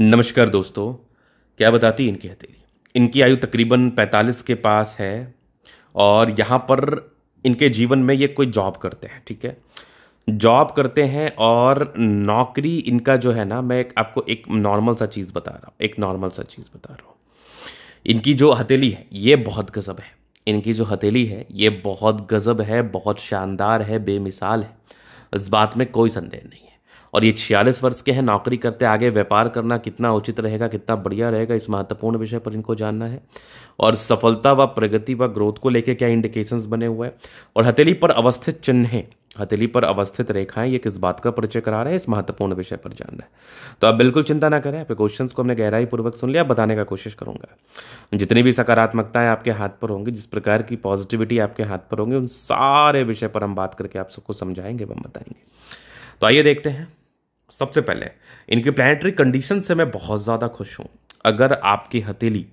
नमस्कार दोस्तों क्या बताती इनकी हथेली इनकी आयु तकरीबन 45 के पास है और यहाँ पर इनके जीवन में ये कोई जॉब करते हैं ठीक है जॉब करते हैं और नौकरी इनका जो है ना मैं एक आपको एक नॉर्मल सा चीज़ बता रहा हूँ एक नॉर्मल सा चीज़ बता रहा हूँ इनकी जो हथेली है ये बहुत गज़ब है इनकी जो हथेली है ये बहुत गज़ब है बहुत शानदार है बेमिसाल है इस बात में कोई संदेह नहीं और ये छियालीस वर्ष के हैं नौकरी करते आगे व्यापार करना कितना उचित रहेगा कितना बढ़िया रहेगा इस महत्वपूर्ण विषय पर इनको जानना है और सफलता व प्रगति व ग्रोथ को लेकर क्या इंडिकेशंस बने हुए हैं और हथेली पर अवस्थित चिन्ह हथेली पर अवस्थित रेखाएं ये किस बात का परिचय करा रहे हैं इस महत्वपूर्ण विषय पर जान रहे हैं तो आप बिल्कुल चिंता ना करें आपके क्वेश्चंस को हमने गहराई पूर्वक सुन लिया बताने का कोशिश करूंगा जितनी भी सकारात्मकताएं आपके हाथ पर होंगी जिस प्रकार की पॉजिटिविटी आपके हाथ पर होंगी उन सारे विषय पर हम बात करके आप सबको समझाएंगे एवं बताएंगे तो आइए देखते हैं सबसे पहले इनकी प्लानिटरी कंडीशन से मैं बहुत ज़्यादा खुश हूँ अगर आपकी हथेली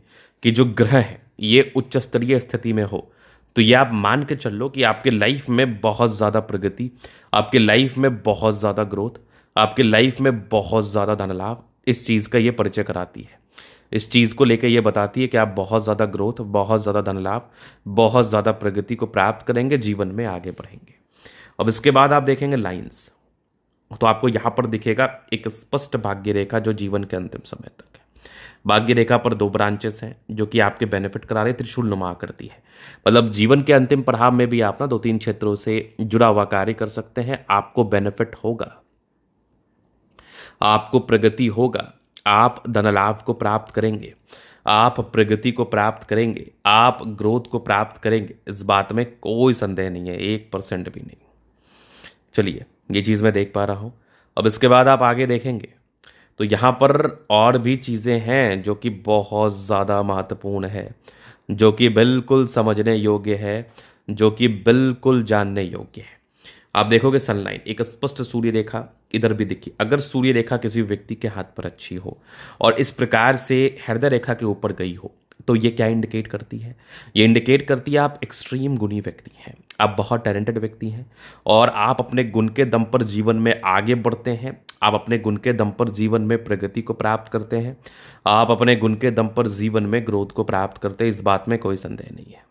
की जो ग्रह है ये उच्च स्तरीय स्थिति में हो तो ये आप मान के चल लो कि आपके लाइफ में बहुत ज़्यादा प्रगति आपके लाइफ में बहुत ज़्यादा ग्रोथ आपके लाइफ में बहुत ज़्यादा धन लाभ इस चीज़ का ये परिचय कराती है इस चीज़ को लेकर ये बताती है कि आप बहुत ज़्यादा ग्रोथ बहुत ज़्यादा धन लाभ बहुत ज़्यादा प्रगति को प्राप्त करेंगे जीवन में आगे बढ़ेंगे अब इसके बाद आप देखेंगे लाइन्स तो आपको यहाँ पर दिखेगा एक स्पष्ट भाग्य रेखा जो जीवन के अंतिम समय तक है भाग्य रेखा पर दो ब्रांचेस हैं जो कि आपके बेनिफिट करा रहे त्रिशूल नुमा करती है मतलब जीवन के अंतिम प्रभाव में भी आप ना दो तीन क्षेत्रों से जुड़ा हुआ कार्य कर सकते हैं आपको बेनिफिट होगा आपको प्रगति होगा आप धनलाभ को प्राप्त करेंगे आप प्रगति को प्राप्त करेंगे आप ग्रोथ को प्राप्त करेंगे इस बात में कोई संदेह नहीं है एक परसेंट भी नहीं चलिए ये चीज़ मैं देख पा रहा हूँ अब इसके बाद आप आगे देखेंगे तो यहाँ पर और भी चीज़ें हैं जो कि बहुत ज़्यादा महत्वपूर्ण है जो कि बिल्कुल समझने योग्य है जो कि बिल्कुल जानने योग्य है आप देखोगे सनलाइट एक स्पष्ट सूर्य रेखा इधर भी दिखी अगर सूर्य रेखा किसी व्यक्ति के हाथ पर अच्छी हो और इस प्रकार से हृदय रेखा के ऊपर गई हो तो ये क्या इंडिकेट करती है ये इंडिकेट करती है आप एक्सट्रीम गुणी व्यक्ति हैं आप बहुत टैलेंटेड व्यक्ति हैं और आप अपने गुण के दम पर जीवन में आगे बढ़ते हैं आप अपने गुण के दम पर जीवन में प्रगति को प्राप्त करते हैं आप अपने गुण के दम पर जीवन में ग्रोथ को प्राप्त करते हैं इस बात में कोई संदेह नहीं है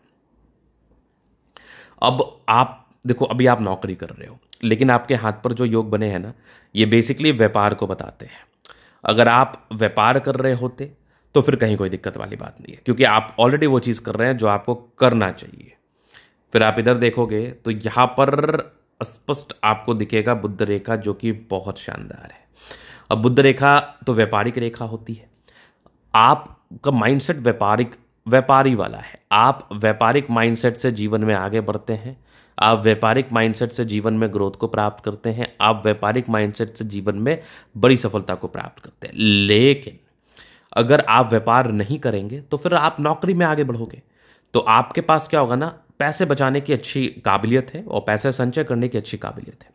अब आप देखो अभी आप नौकरी कर रहे हो लेकिन आपके हाथ पर जो योग बने हैं ना ये बेसिकली व्यापार को बताते हैं अगर आप व्यापार कर रहे होते तो फिर कहीं कोई दिक्कत वाली बात नहीं है क्योंकि आप ऑलरेडी वो चीज़ कर रहे हैं जो आपको करना चाहिए फिर आप इधर देखोगे तो यहाँ पर स्पष्ट आपको दिखेगा बुद्ध रेखा जो कि बहुत शानदार है अब बुद्ध रेखा तो व्यापारिक रेखा होती है आपका माइंडसेट व्यापारिक व्यापारी वाला है आप व्यापारिक माइंडसेट से जीवन में आगे बढ़ते हैं आप व्यापारिक माइंडसेट से जीवन में ग्रोथ को प्राप्त करते हैं आप व्यापारिक माइंडसेट से जीवन में बड़ी सफलता को प्राप्त करते हैं लेकिन अगर आप व्यापार नहीं करेंगे तो फिर आप नौकरी में आगे बढ़ोगे तो आपके पास क्या होगा ना पैसे बचाने की अच्छी काबिलियत है और पैसे संचय करने की अच्छी काबिलियत है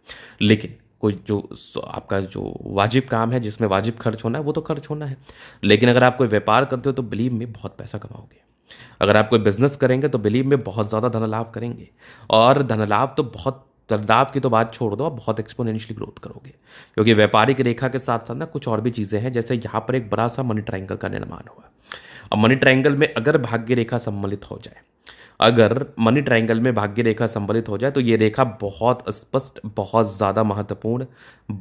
लेकिन कोई जो आपका जो वाजिब काम है जिसमें वाजिब खर्च होना है वो तो खर्च होना है लेकिन अगर आप कोई व्यापार करते हो तो बिलीव में बहुत पैसा कमाओगे अगर आप कोई बिजनेस करेंगे तो बिलीव में बहुत ज़्यादा धनलाभ करेंगे और धन लाभ तो बहुत तरदाव की तो बात छोड़ दो आप बहुत एक्सपोनेंशियली ग्रोथ करोगे क्योंकि व्यापारिक रेखा के साथ साथ ना कुछ और भी चीज़ें हैं जैसे यहाँ पर एक बड़ा सा मनी ट्रायंगल का निर्माण हुआ अब मनी ट्रायंगल में अगर भाग्य रेखा सम्मिलित हो जाए अगर मनी ट्रायंगल में भाग्य रेखा संबलित हो जाए तो ये रेखा बहुत स्पष्ट बहुत ज़्यादा महत्वपूर्ण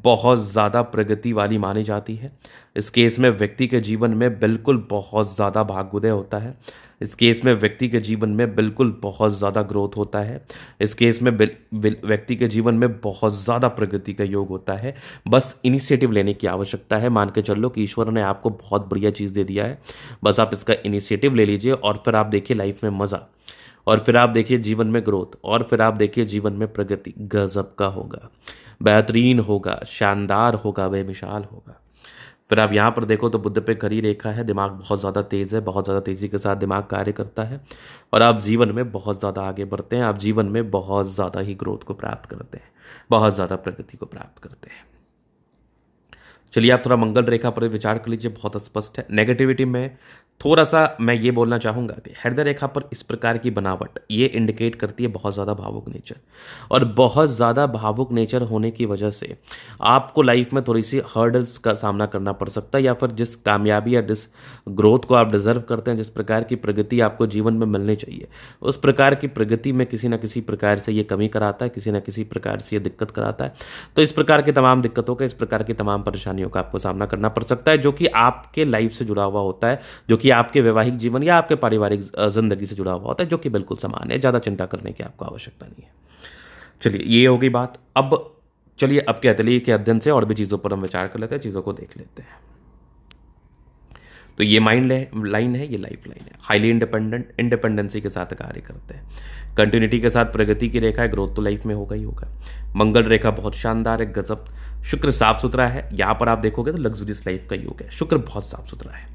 बहुत ज़्यादा प्रगति वाली मानी जाती है इस केस में व्यक्ति के जीवन में बिल्कुल बहुत ज़्यादा भाग्योदय होता है इस केस में व्यक्ति के जीवन में बिल्कुल बहुत ज़्यादा ग्रोथ होता है इस केस में व्यक्ति के जीवन में बहुत ज़्यादा प्रगति का योग होता है बस इनिशिएटिव लेने की आवश्यकता है मान के चल लो कि ईश्वर ने आपको बहुत बढ़िया चीज़ दे दिया है बस आप इसका इनिशिएटिव ले लीजिए और फिर आप देखिए लाइफ में मज़ा और फिर आप देखिए जीवन में ग्रोथ और फिर आप देखिए जीवन में प्रगति गजब का होगा बेहतरीन होगा शानदार होगा बेमिसाल होगा फिर आप यहाँ पर देखो तो बुद्ध पे खरी रेखा है दिमाग बहुत ज़्यादा तेज़ है बहुत ज़्यादा तेज़ी के साथ दिमाग कार्य करता है और आप जीवन में बहुत ज़्यादा आगे बढ़ते हैं आप जीवन में बहुत ज़्यादा ही ग्रोथ को प्राप्त करते हैं बहुत ज़्यादा प्रगति को प्राप्त करते हैं चलिए आप थोड़ा मंगल रेखा पर विचार कर लीजिए बहुत स्पष्ट है नेगेटिविटी में थोड़ा सा मैं ये बोलना चाहूँगा कि हृदय रेखा पर इस प्रकार की बनावट ये इंडिकेट करती है बहुत ज़्यादा भावुक नेचर और बहुत ज़्यादा भावुक नेचर होने की वजह से आपको लाइफ में थोड़ी सी हर्डल्स का सामना करना पड़ सकता है या फिर जिस कामयाबी या जिस ग्रोथ को आप डिज़र्व करते हैं जिस प्रकार की प्रगति आपको जीवन में मिलनी चाहिए उस प्रकार की प्रगति में किसी न किसी प्रकार से ये कमी कराता है किसी न किसी प्रकार से ये दिक्कत कराता है तो इस प्रकार की तमाम दिक्कतों का इस प्रकार की तमाम परेशानियों परेशानियों का आपको सामना करना पड़ सकता है जो कि आपके लाइफ से जुड़ा हुआ होता है जो कि आपके वैवाहिक जीवन या आपके पारिवारिक जिंदगी से जुड़ा हुआ होता है जो कि बिल्कुल समान है ज़्यादा चिंता करने की आपको आवश्यकता नहीं है चलिए ये होगी बात अब चलिए अब के अतली के अध्ययन से और भी चीज़ों पर हम विचार कर लेते हैं चीज़ों को देख लेते हैं तो ये माइंड लाइन है ये लाइफ लाइन है हाईली इंडिपेंडेंट इंडिपेंडेंसी के साथ कार्य करते हैं कंटिन्यूटी के साथ प्रगति की रेखा है ग्रोथ तो लाइफ में होगा ही होगा मंगल रेखा बहुत शानदार है गजब शुक्र साफ सुथरा है यहाँ पर आप देखोगे तो लग्जरियस लाइफ का योग है शुक्र बहुत साफ सुथरा है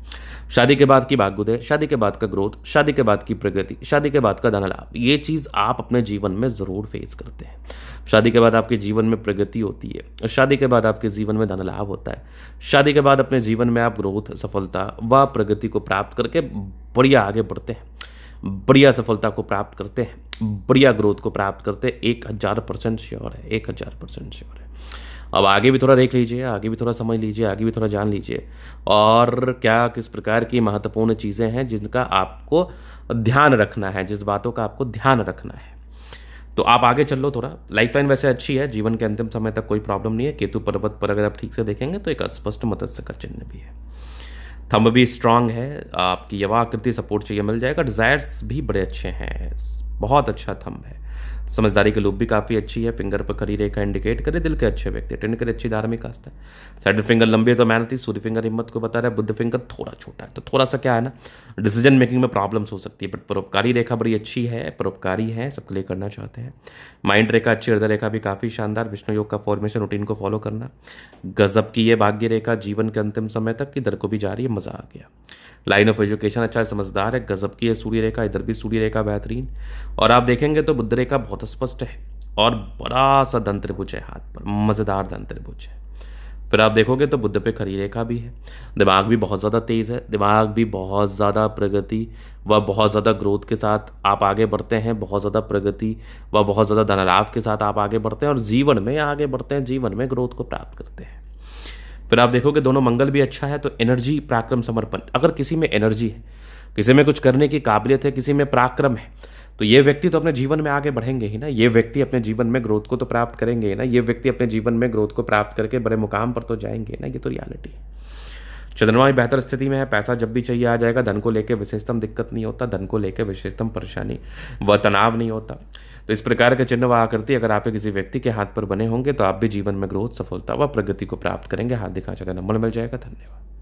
शादी के बाद की भाग्योदय शादी के बाद का ग्रोथ शादी के बाद की प्रगति शादी के बाद का धन लाभ ये चीज़ आप अपने जीवन में ज़रूर फेस करते हैं शादी के बाद आपके जीवन में प्रगति होती है शादी के बाद आपके जीवन में धन लाभ होता है शादी के बाद अपने जीवन में आप ग्रोथ सफलता व प्रगति को प्राप्त करके बढ़िया आगे बढ़ते हैं बढ़िया सफलता को प्राप्त करते हैं बढ़िया ग्रोथ को प्राप्त करते हैं एक हज़ार परसेंट श्योर है एक हज़ार परसेंट श्योर है अब आगे भी थोड़ा देख लीजिए आगे भी थोड़ा समझ लीजिए आगे भी थोड़ा जान लीजिए और क्या किस प्रकार की महत्वपूर्ण चीज़ें हैं जिनका आपको ध्यान रखना है जिस बातों का आपको ध्यान रखना है तो आप आगे चल लो थोड़ा लाइफ लाइन वैसे अच्छी है जीवन के अंतिम समय तक कोई प्रॉब्लम नहीं है केतु पर्वत पर अगर आप ठीक से देखेंगे तो एक स्पष्ट मदद चिन्ह भी है थंब भी स्ट्रांग है आपकी यवा आकृति सपोर्ट चाहिए मिल जाएगा डिज़ायर्स भी बड़े अच्छे हैं बहुत अच्छा थम्ब है समझदारी की लुप भी काफ़ी अच्छी है फिंगर पर खड़ी रेखा इंडिकेट करे दिल के अच्छे व्यक्ति अटेंड करे अच्छी धार्मिक आस्था है सेटल फिंगर लंबी है तो मेहनती सूर्य फिंगर हिम्मत को बता रहा है बुद्ध फिंगर थोड़ा छोटा है तो थोड़ा सा क्या है ना डिसीजन मेकिंग में प्रॉब्लम्स हो सकती है बट परोपकारी रेखा बड़ी अच्छी है परोपकारी है सबके लिए करना चाहते हैं माइंड रेखा अच्छी हृदय रेखा भी काफ़ी शानदार विष्णु योग का फॉर्मेशन रूटीन को फॉलो करना गजब की ये भाग्य रेखा जीवन के अंतिम समय तक की दर को भी जा रही है मज़ा आ गया लाइन ऑफ एजुकेशन अच्छा समझदार है गज़ब की है सूर्य रेखा इधर भी सूर्य रेखा बेहतरीन और आप देखेंगे तो बुद्ध रेखा बहुत स्पष्ट है और बड़ा सा धन त्रिभुज है हाथ पर मज़ेदार धन त्रिभुज है फिर आप देखोगे तो बुद्ध पे खरी रेखा भी है दिमाग भी बहुत ज़्यादा तेज़ है दिमाग भी बहुत ज़्यादा प्रगति व बहुत ज़्यादा ग्रोथ के साथ आप आगे बढ़ते हैं बहुत ज़्यादा प्रगति व बहुत ज़्यादा धनलाभ के साथ आप आगे बढ़ते हैं और जीवन में आगे बढ़ते हैं जीवन में ग्रोथ को प्राप्त करते हैं फिर आप देखोगे दोनों मंगल भी अच्छा है तो एनर्जी पराक्रम समर्पण अगर किसी में एनर्जी है किसी में कुछ करने की काबिलियत है किसी में पराक्रम है तो ये व्यक्ति तो अपने जीवन में आगे बढ़ेंगे ही ना ये व्यक्ति अपने जीवन में ग्रोथ को तो प्राप्त करेंगे ही ना ये व्यक्ति अपने जीवन में ग्रोथ को प्राप्त करके बड़े मुकाम पर तो जाएंगे ना ये तो रियलिटी है चंद्रमा भी बेहतर स्थिति में है पैसा जब भी चाहिए आ जाएगा धन को लेकर विशेषतम दिक्कत नहीं होता धन को लेकर विशेषतम परेशानी व तनाव नहीं होता तो इस प्रकार के चिन्ह व आकृति अगर आप किसी व्यक्ति के हाथ पर बने होंगे तो आप भी जीवन में ग्रोथ सफलता व प्रगति को प्राप्त करेंगे हाथ दिखा चाहते नंबर मिल जाएगा धन्यवाद